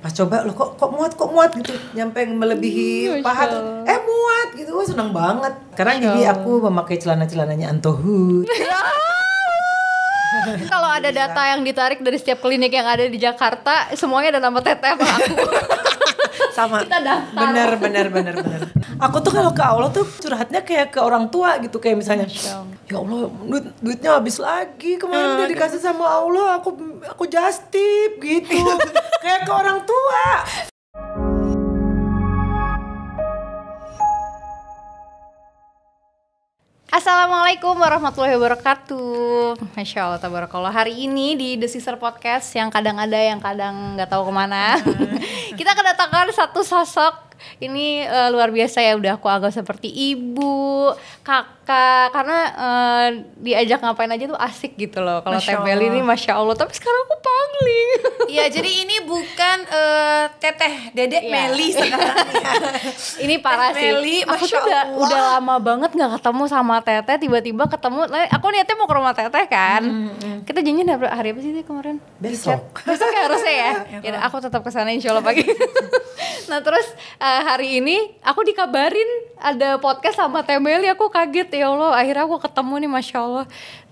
pas coba lo kok kok muat kok muat gitu nyampe melebihi hmm, ya paha tuh eh muat gitu wah seneng banget karena ya jadi aku memakai celana celananya antohu kalau ada data yang ditarik dari setiap klinik yang ada di Jakarta semuanya ada nama teteh Pak aku sama kita daftar benar benar bener bener aku tuh kalau ke Allah tuh curhatnya kayak ke orang tua gitu kayak misalnya ya Allah duit duitnya habis lagi kemarin eh, udah dikasih sama Allah aku aku justip gitu kayak ke orang tua Assalamualaikum warahmatullahi wabarakatuh Masya Allah tabarakallah Hari ini di The Sister Podcast Yang kadang ada yang kadang nggak tahu kemana hmm. Kita kedatangan satu sosok ini uh, luar biasa ya udah aku agak seperti ibu, kakak karena uh, diajak ngapain aja tuh asik gitu loh. Kalau tempel ini masya Allah. Tapi sekarang aku pangling. Iya jadi ini bukan uh, teteh dedek ya. Meli sekarang. ini parah sih. Meli, aku tuh udah, udah lama banget nggak ketemu sama teteh. Tiba-tiba ketemu. Aku niatnya mau ke rumah teteh kan. kita hmm, hmm, -hmm. Kita janjian hari apa sih kemarin? Besok. Besok ya harusnya ya. ya kan? aku tetap kesana insya Allah pagi. nah terus. Uh, uh, hari ini aku dikabarin ada podcast sama Temeli aku kaget ya Allah akhirnya aku ketemu nih Masya Allah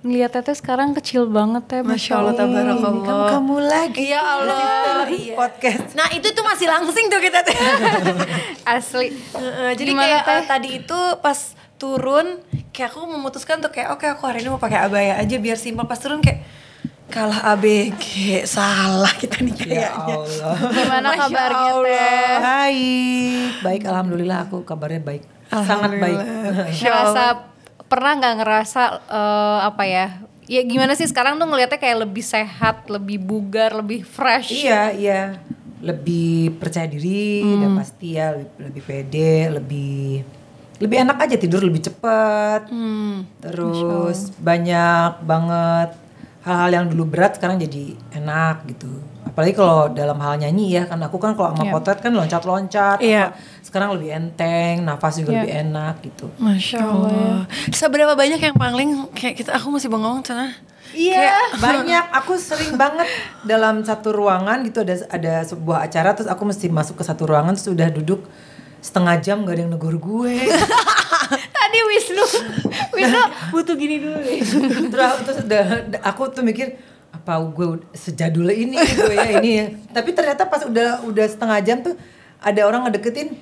ngeliat teteh sekarang kecil banget teh Masya, Allah tabarakallah kamu, kamu lagi ya Allah iya. podcast nah itu tuh masih langsing tuh kita teh asli uh, jadi Gimana kayak eh, tadi itu pas turun kayak aku memutuskan tuh kayak oke okay, aku hari ini mau pakai abaya aja biar simpel pas turun kayak kalah ABG salah kita nih ya kayaknya. Ya Allah. Gimana kabarnya Teh? Baik, baik alhamdulillah aku kabarnya baik. Sangat baik. Ngerasa pernah nggak ngerasa uh, apa ya? Ya gimana sih sekarang tuh ngelihatnya kayak lebih sehat, lebih bugar, lebih fresh. Iya, iya. Lebih percaya diri, hmm. dan pasti ya, lebih, lebih pede, lebih lebih enak aja tidur lebih cepat. Hmm. Terus banyak banget hal-hal yang dulu berat sekarang jadi enak gitu apalagi kalau dalam hal nyanyi ya kan aku kan kalau sama yeah. potret kan loncat-loncat yeah. sekarang lebih enteng nafas juga yeah. lebih enak gitu masya ya allah seberapa banyak yang paling kayak kita aku masih bengong sana Iya yeah. banyak. Aku sering banget dalam satu ruangan gitu ada ada sebuah acara terus aku mesti masuk ke satu ruangan sudah duduk setengah jam gak ada yang negur gue tadi Wisnu Wisnu butuh gini dulu terus, terus udah aku tuh mikir apa gue sejadul ini gue ya ini ya. tapi ternyata pas udah udah setengah jam tuh ada orang ngedeketin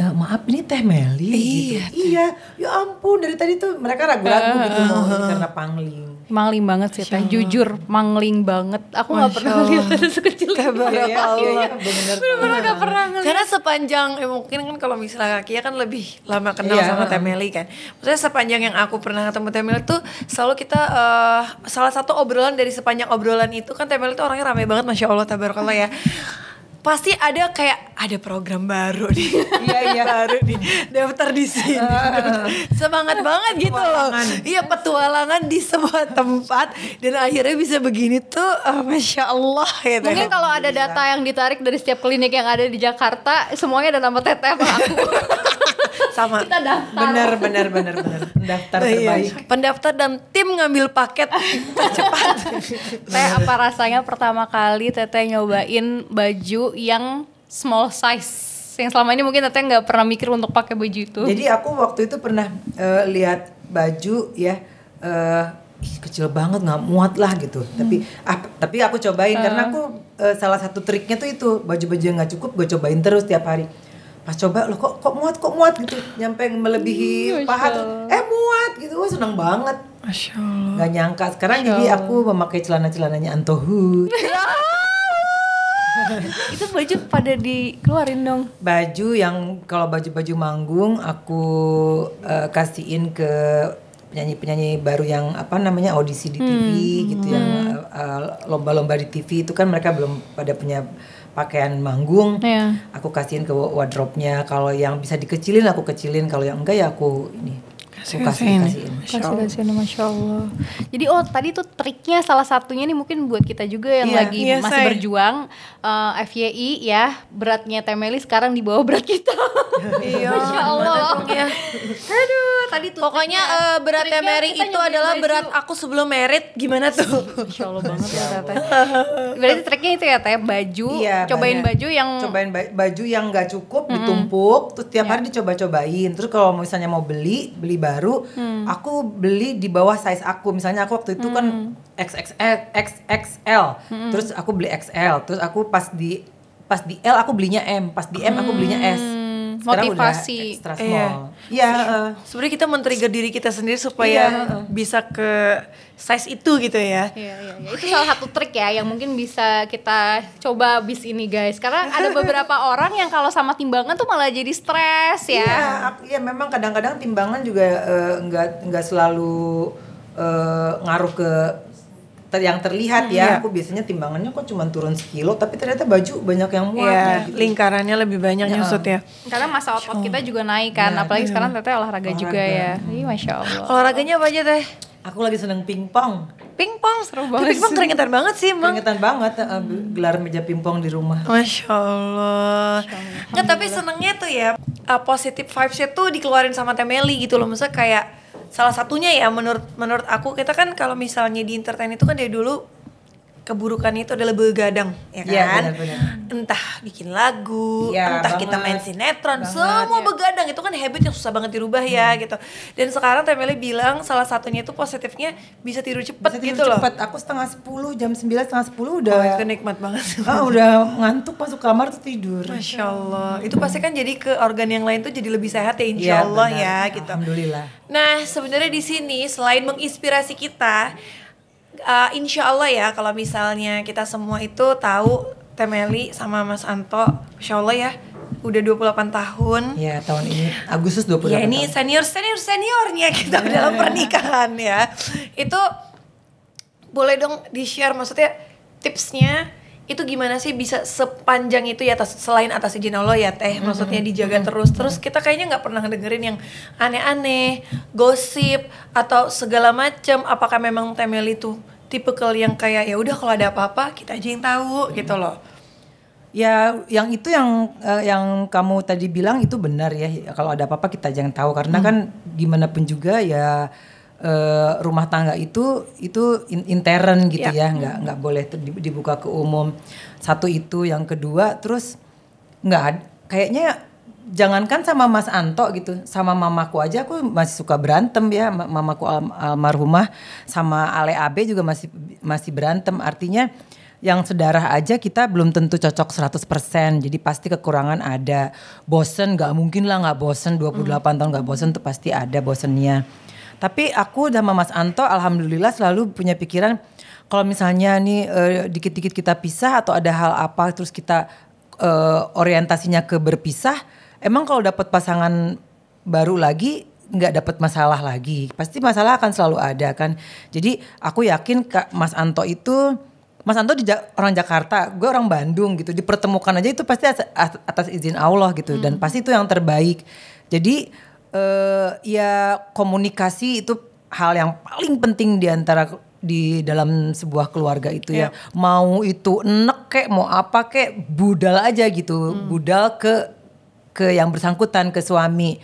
Uh, maaf ini teh Meli iya, gitu. Iya, ya ampun dari tadi tuh mereka ragu-ragu uh, gitu mau uh, karena pangling. Mangling banget sih teh, jujur mangling banget. Aku nggak pernah lihat dari sekecil itu. Ya, ya, bener bener gak pernah ngeliat. Karena sepanjang, ya mungkin kan kalau misalnya kaki kan lebih lama kenal yeah. sama Teh Meli kan. Maksudnya sepanjang yang aku pernah ketemu Teh Meli tuh selalu kita uh, salah satu obrolan dari sepanjang obrolan itu kan Teh Meli tuh orangnya ramai banget, masya Allah, tabarakallah ya pasti ada kayak ada program baru nih. Iya iya baru nih daftar di sini. Semangat banget gitu loh. Iya petualangan di semua tempat dan akhirnya bisa begini tuh uh, masya Allah ya. gitu. Mungkin kalau ada data yang ditarik dari setiap klinik yang ada di Jakarta semuanya ada nama teteh aku. sama kita daftar benar benar benar benar daftar iya. terbaik iya. pendaftar dan tim ngambil paket cepat teh apa rasanya pertama kali teteh nyobain baju yang small size yang selama ini mungkin teteh nggak pernah mikir untuk pakai baju itu. Jadi aku waktu itu pernah uh, lihat baju ya uh, ih, kecil banget nggak muat lah gitu. Hmm. Tapi ah, tapi aku cobain uh. karena aku uh, salah satu triknya tuh itu baju-baju yang nggak cukup gue cobain terus tiap hari. Pas coba loh kok kok muat kok muat gitu nyampe melebihi hmm, paha tuh eh muat gitu gue seneng banget. Masya Allah. Gak nyangka sekarang Masya jadi aku memakai celana-celananya Antohu. itu baju pada dikeluarin dong. Baju yang kalau baju-baju manggung aku uh, eh, kasihin ke penyanyi-penyanyi baru yang apa namanya audisi di TV hmm, hmm. gitu hmm. yang eh, eh, lomba-lomba di TV itu kan mereka belum pada punya pakaian manggung yeah. aku kasihin ke wardrobe-nya kalau yang bisa dikecilin aku kecilin kalau yang enggak ya aku ini kasih kasihin kasih kasih masya allah jadi oh tadi tuh triknya salah satunya nih mungkin buat kita juga yang yeah, lagi yeah, masih say. berjuang uh, eh, FYI ya beratnya Temeli sekarang di bawah berat kita iya masya allah aduh tadi tuh pokoknya uh, berat Temeli itu adalah baju. berat aku sebelum merit gimana tuh masya allah banget ya tete berarti triknya itu ya tete baju yeah, cobain banyak. baju yang cobain baju yang nggak cukup mm -hmm. ditumpuk terus tiap yeah. hari dicoba-cobain terus kalau misalnya mau beli beli baju baru hmm. aku beli di bawah size aku misalnya aku waktu itu kan hmm. kan XXL XXL hmm. terus aku beli XL terus aku pas di pas di L aku belinya M pas di M aku belinya S hmm motivasi extra iya. small. Iya. Yeah. Yeah, uh, Sebenarnya kita men-trigger diri kita sendiri supaya yeah. Iya, uh, eh. bisa ke size itu gitu ya. Iya, iya, iya. Itu salah satu trik ya yang mungkin bisa kita coba bis ini guys. Karena ada beberapa orang yang kalau sama timbangan tuh malah jadi stres ya. Iya, iya memang kadang-kadang timbangan juga uh, eh, enggak selalu uh, ngaruh ke ter yang terlihat ya, hmm, ya. Iya. Aku biasanya timbangannya kok cuma turun sekilo, tapi ternyata baju banyak yang muat. Iya, gitu. Lingkarannya lebih banyak ya. nyusut ya. Karena masa otot kita juga naik kan, ya, apalagi iya. sekarang teteh olahraga, olahraga juga ya. Ih, masya Allah. Olahraganya apa aja teh? Aku lagi seneng pingpong. Pingpong seru banget. Pingpong keringetan banget sih, emang. Keringetan banget uh, gelar meja pingpong di rumah. Masya Allah. Nggak, tapi senengnya tuh ya uh, eh, positive vibes-nya tuh dikeluarin sama Temeli gitu loh. Maksudnya kayak salah satunya ya menurut menurut aku kita kan kalau misalnya di entertain itu kan dari dulu keburukan itu adalah begadang ya iya, kan ya, benar, benar. entah bikin lagu ya, entah banget. kita main sinetron banget, semua ya. begadang itu kan habit yang susah banget dirubah ya, hmm. ya gitu dan sekarang Temele bilang salah satunya itu positifnya bisa tidur cepet bisa tidur gitu cepet. loh cepet aku setengah sepuluh jam sembilan setengah sepuluh udah oh, itu kan nikmat banget ah udah ngantuk masuk kamar tuh tidur masya allah itu pasti kan jadi ke organ yang lain tuh jadi lebih sehat ya insya iya, ya, allah benar. ya gitu alhamdulillah nah sebenarnya di sini selain menginspirasi kita uh, insya Allah ya kalau misalnya kita semua itu tahu Temeli sama Mas Anto, insya Allah ya udah 28 tahun. Ya, tahun ini Agustus 28 Ya, ini tahun. senior senior seniornya kita yeah. dalam pernikahan ya. Itu boleh dong di-share maksudnya tipsnya itu gimana sih bisa sepanjang itu ya atas selain atas izin Allah ya teh mm-hmm. maksudnya dijaga mm-hmm. terus terus kita kayaknya nggak pernah dengerin yang aneh-aneh gosip atau segala macam apakah memang temel itu tipe kel yang kayak ya udah kalau ada apa-apa kita aja yang tahu mm-hmm. gitu loh Ya, yang itu yang uh, yang kamu tadi bilang itu benar ya. Kalau ada apa-apa kita jangan tahu karena hmm. kan gimana pun juga ya uh, rumah tangga itu itu in, intern gitu yeah. ya nggak nggak boleh dibuka ke umum satu itu yang kedua terus nggak kayaknya jangankan sama Mas Anto gitu sama mamaku aja aku masih suka berantem ya mamaku al almarhumah sama Ale Abe juga masih masih berantem artinya yang sedarah aja kita belum tentu cocok 100% jadi pasti kekurangan ada bosen gak mungkin lah gak bosen 28 hmm. tahun gak bosen tuh pasti ada bosennya tapi aku sama Mas Anto alhamdulillah selalu punya pikiran kalau misalnya nih dikit eh, dikit-dikit kita pisah atau ada hal apa terus kita uh, orientasinya ke berpisah, emang kalau dapat pasangan baru lagi nggak dapat masalah lagi. Pasti masalah akan selalu ada kan. Jadi aku yakin Kak Mas Anto itu Mas Anto di ja orang Jakarta, gue orang Bandung gitu. Dipertemukan aja itu pasti atas, atas izin Allah gitu hmm. dan pasti itu yang terbaik. Jadi uh, ya komunikasi itu hal yang paling penting di antara di dalam sebuah keluarga itu yeah. ya mau itu enek kek mau apa kek budal aja gitu hmm. budal ke ke yang bersangkutan ke suami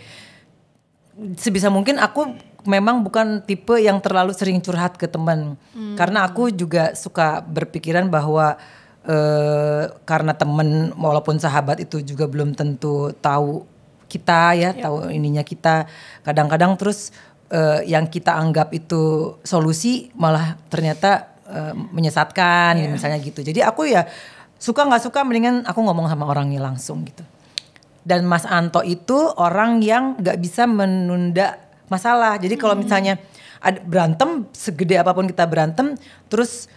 sebisa mungkin aku memang bukan tipe yang terlalu sering curhat ke teman hmm. karena aku juga suka berpikiran bahwa uh, karena temen walaupun sahabat itu juga belum tentu tahu kita ya, ya. tahu ininya kita. Kadang-kadang terus uh, yang kita anggap itu solusi malah ternyata uh, menyesatkan yeah. misalnya gitu. Jadi aku ya suka nggak suka mendingan aku ngomong sama orangnya langsung gitu. Dan Mas Anto itu orang yang nggak bisa menunda masalah. Jadi kalau hmm. misalnya ada berantem segede apapun kita berantem terus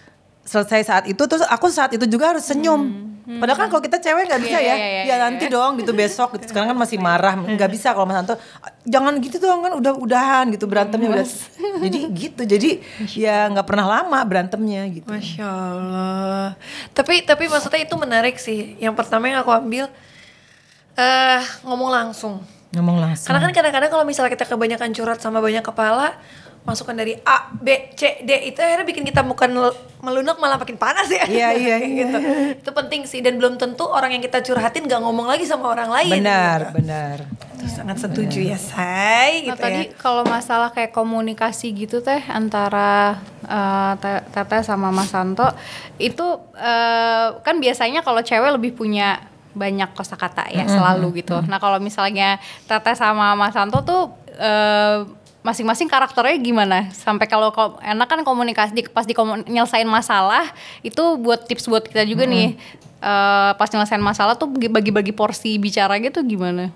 selesai saat itu terus aku saat itu juga harus senyum hmm. padahal kan hmm. kalau kita cewek nggak bisa yeah, ya yeah, yeah, ya yeah, nanti yeah. dong gitu besok gitu. sekarang kan masih iya. marah nggak bisa kalau mas Anto jangan gitu dong kan udah udahan gitu berantemnya udah jadi gitu jadi ya nggak pernah lama berantemnya gitu masya allah tapi tapi maksudnya itu menarik sih yang pertama yang aku ambil uh, ngomong langsung ngomong langsung karena kan kadang-kadang kalau misalnya kita kebanyakan curhat sama banyak kepala masukan dari A, B, C, D itu akhirnya bikin kita bukan melunak malah makin panas ya. Iya iya, iya gitu. Itu penting sih dan belum tentu orang yang kita curhatin gak ngomong lagi sama orang lain. Benar, gitu. benar. Itu ya, sangat setuju ya, Say nah, gitu tadi ya. kalau masalah kayak komunikasi gitu teh antara uh, Tete sama Mas Santo itu uh, kan biasanya kalau cewek lebih punya banyak kosakata ya mm -hmm. selalu gitu. Mm -hmm. Nah, kalau misalnya Tete sama Mas Santo tuh uh, masing-masing karakternya gimana sampai kalau enak kan komunikasi di, pas di nyelesain masalah itu buat tips buat kita juga hmm. nih uh, pas nyelesain masalah tuh bagi-bagi porsi bicara gitu gimana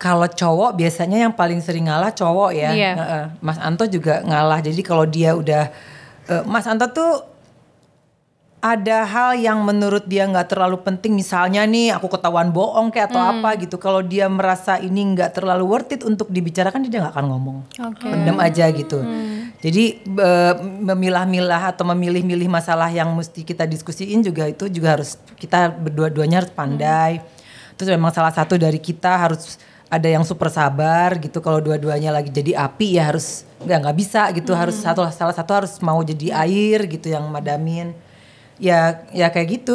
kalau cowok biasanya yang paling sering ngalah cowok ya yeah. Iya. Mas Anto juga ngalah jadi kalau dia udah eh, Mas Anto tuh ada hal yang menurut dia nggak terlalu penting misalnya nih aku ketahuan bohong kayak atau hmm. apa gitu kalau dia merasa ini nggak terlalu worth it untuk dibicarakan dia nggak akan ngomong okay. pendam aja gitu hmm. jadi e, memilah-milah atau memilih-milih masalah yang mesti kita diskusiin juga itu juga harus kita berdua-duanya harus pandai hmm. terus memang salah satu dari kita harus ada yang super sabar gitu kalau dua-duanya lagi jadi api ya harus nggak nggak bisa gitu hmm. harus satu salah satu harus mau jadi air gitu yang madamin ya ya kayak gitu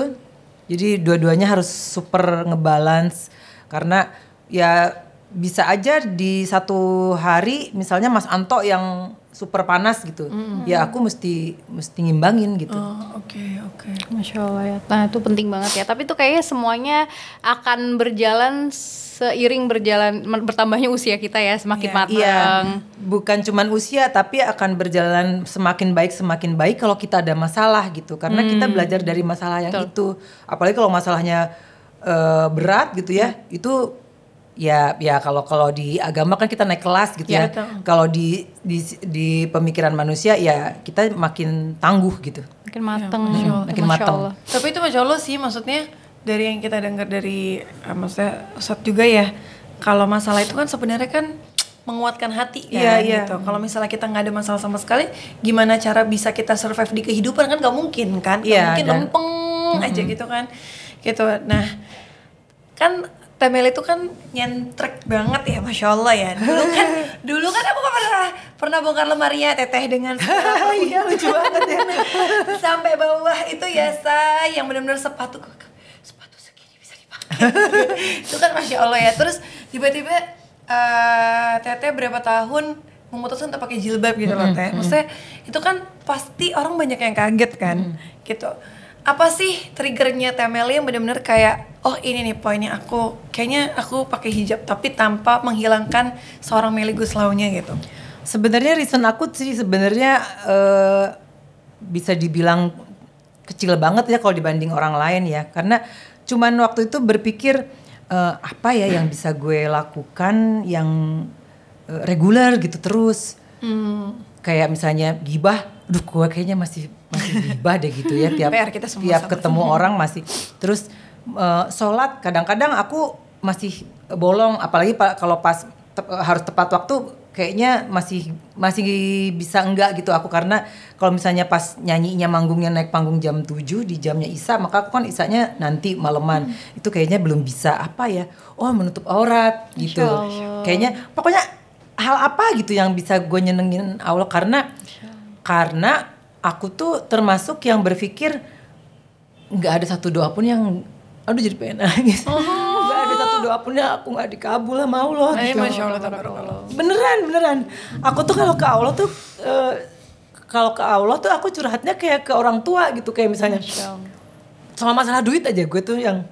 jadi dua-duanya harus super ngebalance karena ya bisa aja di satu hari misalnya Mas Anto yang super panas gitu. Mm -hmm. Ya aku mesti mesti ngimbangin gitu. Oh, oke, okay, oke. Okay. Masya Allah ya. Nah, itu penting banget ya. Tapi itu kayaknya semuanya akan berjalan seiring berjalan bertambahnya usia kita ya, semakin yeah, matang. Iya. Bukan cuman usia, tapi akan berjalan semakin baik semakin baik kalau kita ada masalah gitu. Karena mm. kita hmm. belajar dari masalah yang Betul. itu. Apalagi kalau masalahnya uh, berat gitu ya. Mm. Itu ya ya kalau kalau di agama kan kita naik kelas gitu ya, ya. kalau di, di di pemikiran manusia ya kita makin tangguh gitu makin mateng ya, Allah, makin mateng tapi itu masya Allah sih maksudnya dari yang kita dengar dari eh, maksudnya Ustaz juga ya kalau masalah itu kan sebenarnya kan menguatkan hati kan ya, ya. gitu. Kalau misalnya kita nggak ada masalah sama sekali, gimana cara bisa kita survive di kehidupan kan nggak mungkin kan? Gak ya, mungkin lempeng lempeng mm -hmm. aja gitu kan. Gitu. Nah, kan Temel itu kan nyentrek banget ya, masya Allah ya. Dulu kan, dulu kan aku pernah pernah bongkar lemari ya teteh dengan iya lucu banget ya. Sampai bawah itu ya say, yang benar-benar sepatu sepatu segini bisa dipakai. itu kan masya Allah ya. Terus tiba-tiba uh, teteh berapa tahun memutuskan untuk pakai jilbab gitu loh teh. Maksudnya itu kan pasti orang banyak yang kaget kan, gitu. Apa sih triggernya Temel yang benar-benar kayak oh ini nih poinnya aku kayaknya aku pakai hijab tapi tanpa menghilangkan seorang Meli Guslaunya gitu. Sebenarnya reason aku sih sebenarnya uh, bisa dibilang kecil banget ya kalau dibanding orang lain ya karena cuman waktu itu berpikir uh, apa ya yang bisa gue lakukan yang uh, reguler gitu terus hmm. kayak misalnya gibah, duh gue kayaknya masih masih gibah deh gitu ya tiap PR kita tiap ketemu orang masih terus uh, sholat kadang-kadang aku masih bolong apalagi pa kalau pas te harus tepat waktu kayaknya masih masih bisa enggak gitu aku karena kalau misalnya pas nyanyinya manggungnya naik panggung jam 7 di jamnya Isa maka aku kan Isanya nanti maleman hmm. itu kayaknya belum bisa apa ya oh menutup aurat gitu kayaknya pokoknya hal apa gitu yang bisa gue nyenengin Allah karena karena aku tuh termasuk yang berpikir nggak ada satu doa pun yang aduh jadi pengen nangis oh. gak ada satu doa pun aku gak dikabul sama Allah loh. gitu. Masya Allah, Allah beneran beneran aku tuh kalau ke Allah tuh uh, kalau ke Allah tuh aku curhatnya kayak ke orang tua gitu kayak misalnya sama masalah duit aja gue tuh yang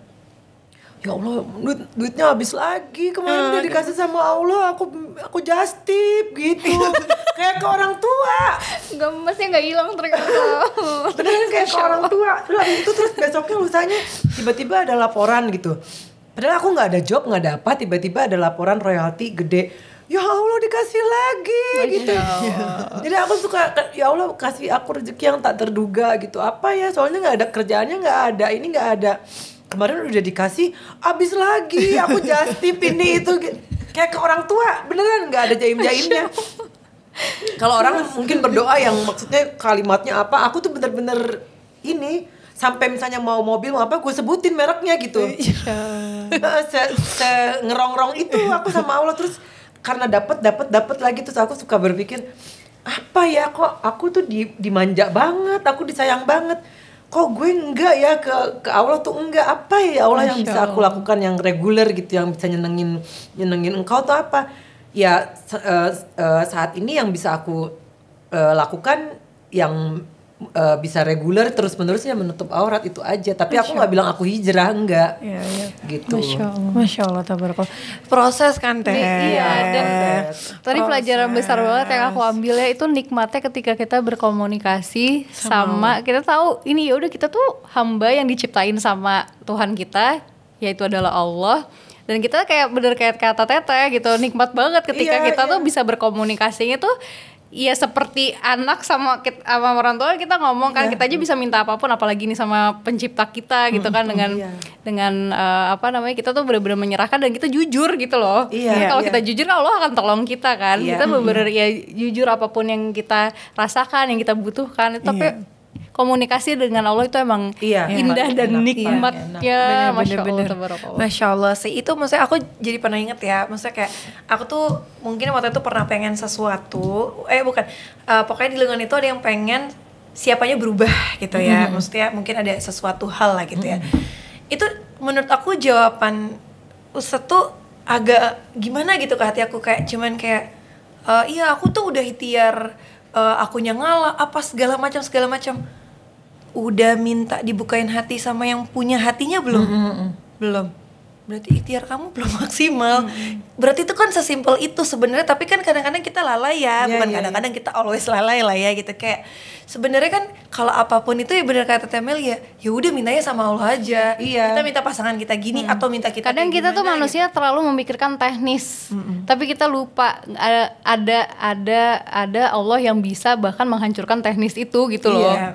ya Allah duit duitnya habis lagi kemarin udah dikasih sama Allah aku aku just gitu kayak ke orang tua gemesnya nggak hilang ternyata terus kayak ke orang tua terus itu terus besoknya lusanya tiba-tiba ada laporan gitu padahal aku nggak ada job nggak dapat, tiba-tiba ada laporan royalti gede ya Allah dikasih lagi oh, gitu. Ya. Jadi aku suka ya Allah kasih aku rezeki yang tak terduga gitu. Apa ya? Soalnya nggak ada kerjaannya nggak ada ini nggak ada kemarin udah dikasih abis lagi aku jastip ini itu kayak ke orang tua beneran nggak ada jaim jaimnya kalau orang mungkin berdoa yang maksudnya kalimatnya apa aku tuh bener-bener ini sampai misalnya mau mobil mau apa gue sebutin mereknya gitu iya. se, se ngerong-rong itu aku sama Allah terus karena dapat dapat dapat lagi terus aku suka berpikir apa ya kok aku tuh di, dimanja banget aku disayang banget kok gue enggak ya ke ke Allah tuh enggak apa ya Allah yang bisa aku lakukan yang reguler gitu yang bisa nyenengin nyenengin engkau tuh apa ya uh, uh, saat ini yang bisa aku uh, lakukan yang uh, bisa reguler terus menerusnya menutup aurat itu aja tapi Masya aku nggak bilang aku hijrah enggak ya, ya. gitu Masya Allah, Masya Allah tabarakallah proses kan teh iya dan proses. tadi pelajaran besar banget yang aku ambil ya itu nikmatnya ketika kita berkomunikasi sama, sama kita tahu ini ya udah kita tuh hamba yang diciptain sama Tuhan kita yaitu adalah Allah dan kita kayak bener kayak kata teteh gitu nikmat banget ketika iya, kita iya. tuh bisa berkomunikasinya tuh Iya seperti anak sama kita, sama orang tua kita ngomong kan yeah. kita aja bisa minta apapun apalagi ini sama pencipta kita gitu mm, kan dengan yeah. dengan uh, apa namanya kita tuh benar-benar menyerahkan dan kita jujur gitu loh. Yeah. kalau yeah. kita jujur Allah akan tolong kita kan. Yeah. Kita benar-benar ya jujur apapun yang kita rasakan, yang kita butuhkan. Tapi yeah komunikasi dengan Allah itu emang iya, indah dan iya, nikmat dan iya, bener, masya bener, Allah masya Allah sih itu maksudnya aku jadi pernah inget ya maksudnya kayak aku tuh mungkin waktu itu pernah pengen sesuatu eh bukan uh, pokoknya di lengan itu ada yang pengen siapanya berubah gitu ya hmm maksudnya mungkin ada sesuatu hal lah gitu ya hmm itu menurut aku jawaban Ustaz tuh agak gimana gitu ke hati aku kayak cuman kayak uh, iya aku tuh udah ikhtiar uh, akunya ngalah apa segala macam segala macam udah minta dibukain hati sama yang punya hatinya belum? Mm -hmm. Belum berarti ikhtiar kamu belum maksimal hmm. berarti itu kan sesimpel itu sebenarnya tapi kan kadang-kadang kita lalai ya yeah, bukan iya, kadang-kadang yeah. kita always lalai lah ya gitu kayak sebenarnya kan kalau apapun itu ya benar kata Temel ya ya udah mintanya sama Allah aja iya. kita minta pasangan kita gini hmm. atau minta kita kadang kita gimana, tuh manusia gitu. terlalu memikirkan teknis hmm. tapi kita lupa ada ada ada ada Allah yang bisa bahkan menghancurkan teknis itu gitu iya. loh yeah.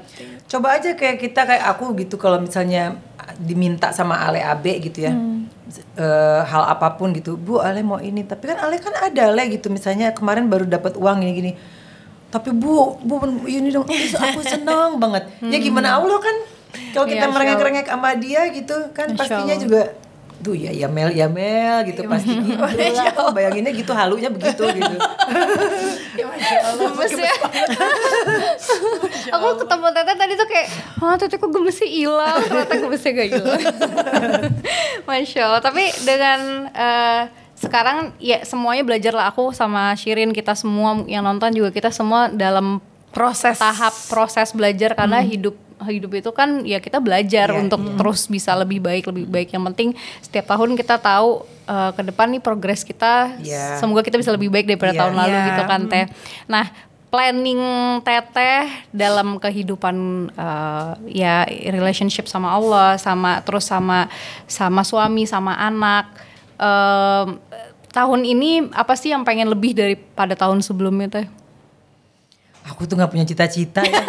coba aja kayak kita kayak aku gitu kalau misalnya diminta sama Ale Abe gitu ya hmm. e, hal apapun gitu Bu Ale mau ini tapi kan Ale kan ada Ale gitu misalnya kemarin baru dapat uang ini gini tapi Bu Bu ini dong aku senang banget ya hmm. ya gimana Allah kan kalau kita yeah, iya, merengek-rengek sama dia gitu kan pastinya juga duh ya ya mel ya gitu iya, pasti gitu oh, ya lah oh, bayanginnya gitu halunya begitu gitu ya, gemes ya aku ketemu tete tadi tuh kayak ah teteh kok gemesnya hilang ternyata gemesnya gak hilang masya Allah tapi dengan uh, sekarang ya semuanya belajar lah aku sama Shirin kita semua yang nonton juga kita semua dalam proses tahap proses belajar karena hmm. hidup hidup itu kan ya kita belajar yeah, untuk yeah. terus bisa lebih baik lebih baik yang penting setiap tahun kita tahu uh, ke depan nih progres kita yeah. semoga kita bisa lebih baik daripada yeah, tahun yeah. lalu gitu kan iya. teh nah planning teteh dalam kehidupan uh, ya relationship sama Allah sama terus sama sama suami sama anak uh, tahun ini apa sih yang pengen lebih daripada tahun sebelumnya teh aku tuh nggak punya cita-cita ya.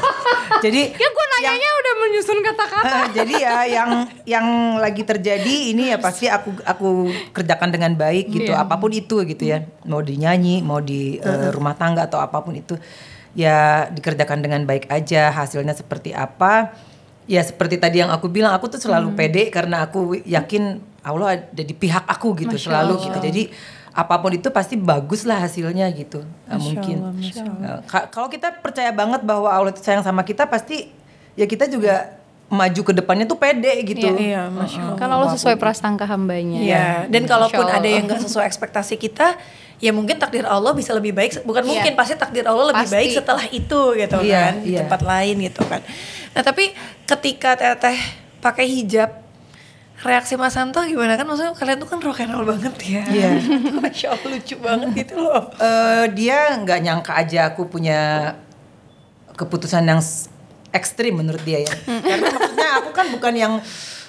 jadi ya gue nanyanya yang, udah menyusun kata-kata eh, jadi ya yang yang lagi terjadi ini ya pasti aku aku kerjakan dengan baik gitu yeah. apapun itu gitu ya mau dinyanyi mau di uh rumah tangga atau apapun itu ya dikerjakan dengan baik aja hasilnya seperti apa ya seperti tadi yang aku bilang aku tuh selalu hmm. pede karena aku yakin Allah ada di pihak aku gitu Masya selalu gitu. Allah. gitu jadi apapun itu pasti bagus lah hasilnya gitu eh, Masya mungkin eh, kalau kita percaya banget bahwa Allah itu sayang sama kita pasti ya kita juga maju ke depannya tuh pede gitu. Iya, iya Masya eh, Allah. Kalau Allah sesuai prasangka hambanya. Iya, iya. dan dan iya. kalaupun ada yang gak sesuai ekspektasi kita, ya mungkin takdir Allah bisa lebih baik, bukan iya. mungkin, pasti takdir Allah lebih pasti. baik setelah itu gitu iya, kan, di tempat lain gitu kan. Nah tapi ketika teteh pakai hijab reaksi Mas Santo gimana kan maksudnya kalian tuh kan rock and roll banget ya. Iya. Yeah. Masya Allah lucu banget gitu loh. Uh, dia nggak nyangka aja aku punya keputusan yang ekstrim menurut dia ya. Mm. Karena maksudnya aku kan bukan yang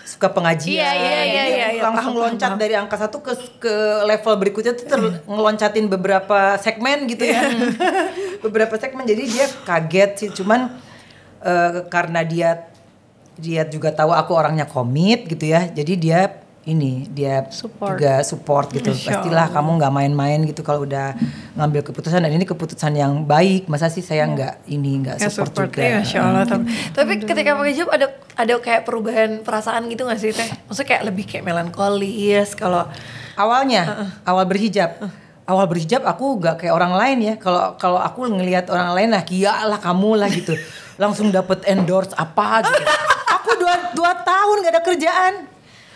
suka pengajian, iya, iya, iya, iya, yeah, langsung yeah, loncat dari angka satu ke ke level berikutnya tuh ter, mm. ngeloncatin beberapa segmen gitu ya, iya. beberapa segmen. Jadi dia kaget sih, cuman uh, karena dia dia juga tahu aku orangnya komit gitu ya jadi dia ini dia support. juga support gitu Insya pastilah Allah. kamu nggak main-main gitu kalau udah ngambil keputusan dan ini keputusan yang baik masa sih saya iya. nggak ini nggak support, support juga ya, Insya Allah. Hmm. tapi Aduh. ketika pakai hijab ada ada kayak perubahan perasaan gitu nggak sih teh maksudnya kayak lebih kayak melankolis kalau awalnya uh -uh. awal berhijab uh awal berhijab aku gak kayak orang lain ya. Kalau kalau aku ngelihat orang lain lah, kialah kamu lah gitu. Langsung dapet endorse apa gitu dua, dua tahun gak ada kerjaan.